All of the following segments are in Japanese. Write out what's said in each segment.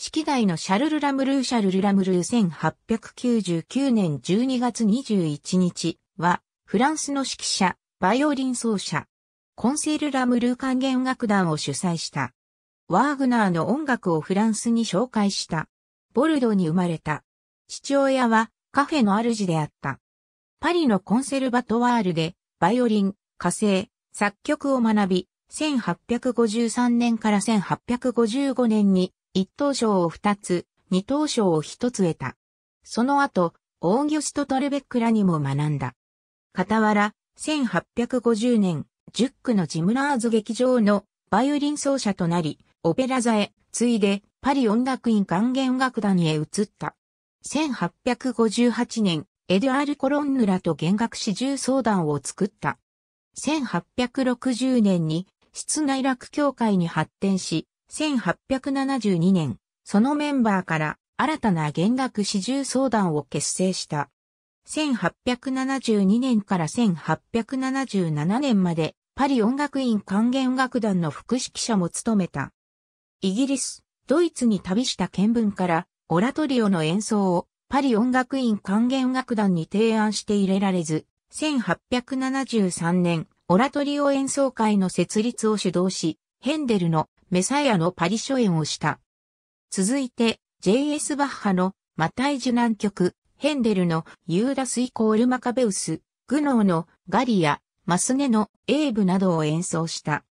式台のシャルル・ラムルーシャルル・ラムルー1899年12月21日は、フランスの指揮者、バイオリン奏者、コンセル・ラムルー管弦楽団を主催した。ワーグナーの音楽をフランスに紹介した。ボルドに生まれた。父親はカフェの主であった。パリのコンセルバトワールで、バイオリン、火星、作曲を学び、1853年から1855年に一等賞を二つ、二等賞を一つ得た。その後、オーギュスト・トルベックらにも学んだ。傍ら、1850年、十区のジムラーズ劇場のバイオリン奏者となり、オペラ座へ、ついで、パリ音楽院管弦楽団へ移った。1858年、エドゥアール・コロンヌらと弦楽四重相談を作った。1860年に、室内楽協会に発展し、1872年、そのメンバーから新たな弦楽四重相談を結成した。1872年から1877年までパリ音楽院管弦楽団の副指揮者も務めた。イギリス、ドイツに旅した見聞からオラトリオの演奏をパリ音楽院管弦楽団に提案して入れられず、1873年、オラトリオ演奏会の設立を主導し、ヘンデルのメサイアのパリ初演をした。続いて、J.S. バッハのマタイ受難曲、ヘンデルのユーダスイコールマカベウス、グノーのガリア、マスネのエーブなどを演奏した。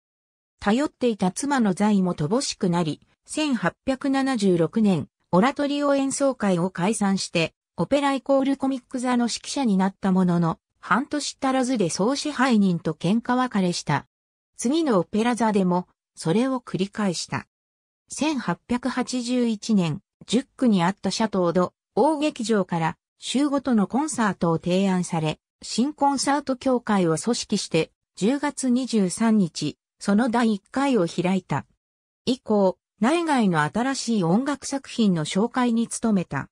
頼っていた妻の財も乏しくなり、1876年、オラトリオ演奏会を解散して、オペライコールコミック座の指揮者になったものの、半年足らずで総支配人と喧嘩別れした。次のオペラ座でもそれを繰り返した。1881年、10区にあったシャトード、大劇場から週ごとのコンサートを提案され、新コンサート協会を組織して、10月23日、その第1回を開いた。以降、内外の新しい音楽作品の紹介に努めた。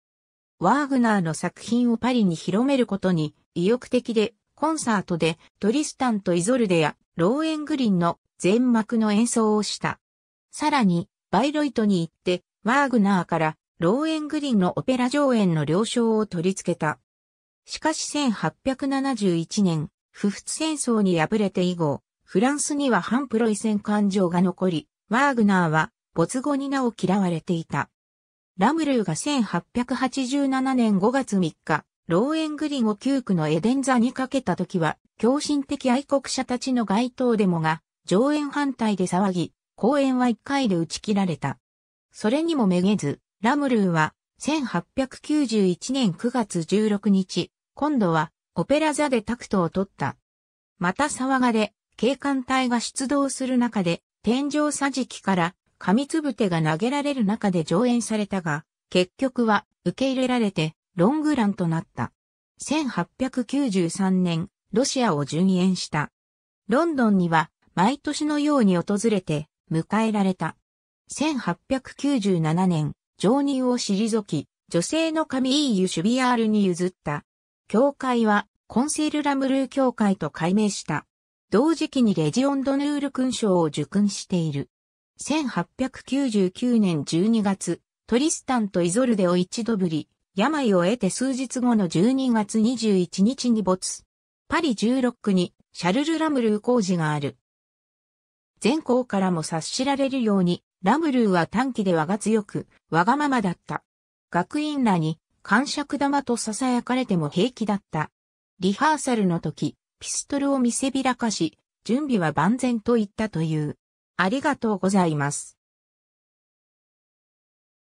ワーグナーの作品をパリに広めることに意欲的で、コンサートでトリスタンとイゾルデやローエングリンの全幕の演奏をした。さらに、バイロイトに行って、ワーグナーからローエングリンのオペラ上演の了承を取り付けた。しかし1871年、不仏戦争に敗れて以後、フランスには反プロイセン感情が残り、ワーグナーは没後に名を嫌われていた。ラムルーが1887年5月3日、ローエングリンを旧区のエデン座にかけた時は、狂信的愛国者たちの街頭デモが上演反対で騒ぎ、公演は1回で打ち切られた。それにもめげず、ラムルーは1891年9月16日、今度はオペラ座でタクトを取った。また騒がで、警官隊が出動する中で、天井桟敷から紙つぶてが投げられる中で上演されたが、結局は受け入れられてロングランとなった。1893年、ロシアを順延した。ロンドンには毎年のように訪れて迎えられた。1897年、常任を退き、女性の神イーユ・シュビアールに譲った。教会はコンセル・ラムルー教会と改名した。同時期にレジオンドヌール勲章を受勲している。1899年12月、トリスタンとイゾルデを一度ぶり、病を得て数日後の12月21日に没。パリ16区にシャルル・ラムルー工事がある。全校からも察しられるように、ラムルーは短期で我が強く、わがままだった。学院らに、感触玉と囁かれても平気だった。リハーサルの時、ピストルを見せびらかし、準備は万全と言ったという。ありがとうございます。